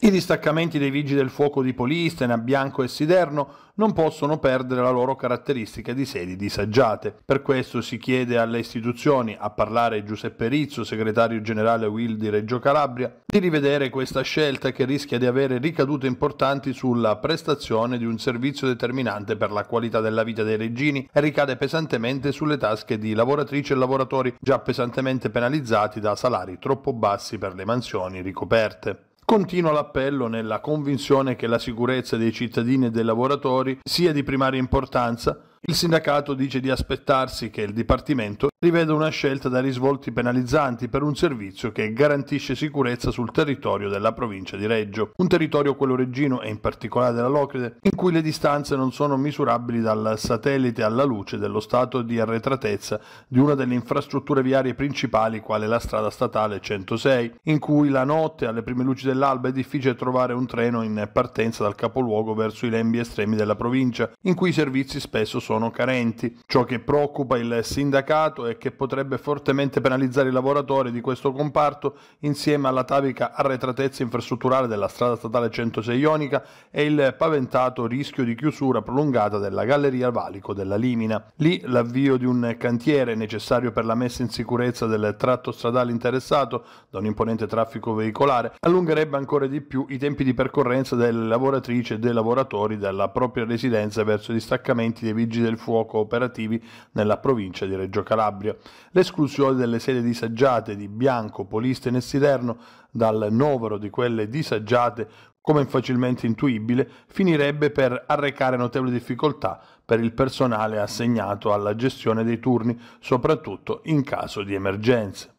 I distaccamenti dei vigili del fuoco di Polistena, Bianco e Siderno non possono perdere la loro caratteristica di sedi disagiate. Per questo si chiede alle istituzioni, a parlare Giuseppe Rizzo, segretario generale Will di Reggio Calabria, di rivedere questa scelta che rischia di avere ricadute importanti sulla prestazione di un servizio determinante per la qualità della vita dei reggini e ricade pesantemente sulle tasche di lavoratrici e lavoratori già pesantemente penalizzati da salari troppo bassi per le mansioni ricoperte. Continua l'appello nella convinzione che la sicurezza dei cittadini e dei lavoratori sia di primaria importanza il sindacato dice di aspettarsi che il Dipartimento riveda una scelta da risvolti penalizzanti per un servizio che garantisce sicurezza sul territorio della provincia di Reggio, un territorio quello reggino e in particolare della Locride, in cui le distanze non sono misurabili dal satellite alla luce dello stato di arretratezza di una delle infrastrutture viarie principali quale la strada statale 106, in cui la notte alle prime luci dell'alba è difficile trovare un treno in partenza dal capoluogo verso i lembi estremi della provincia, in cui i servizi spesso sono sono carenti. Ciò che preoccupa il sindacato è che potrebbe fortemente penalizzare i lavoratori di questo comparto insieme all'atavica arretratezza infrastrutturale della strada statale 106 Ionica e il paventato rischio di chiusura prolungata della galleria Valico della Limina. Lì l'avvio di un cantiere necessario per la messa in sicurezza del tratto stradale interessato da un imponente traffico veicolare allungherebbe ancora di più i tempi di percorrenza delle lavoratrici e dei lavoratori dalla propria residenza verso i distaccamenti dei vigili del fuoco operativi nella provincia di Reggio Calabria, l'esclusione delle sedie disagiate di Bianco, Poliste e Nessiderno dal novero di quelle disagiate come facilmente intuibile, finirebbe per arrecare notevoli difficoltà per il personale assegnato alla gestione dei turni, soprattutto in caso di emergenze.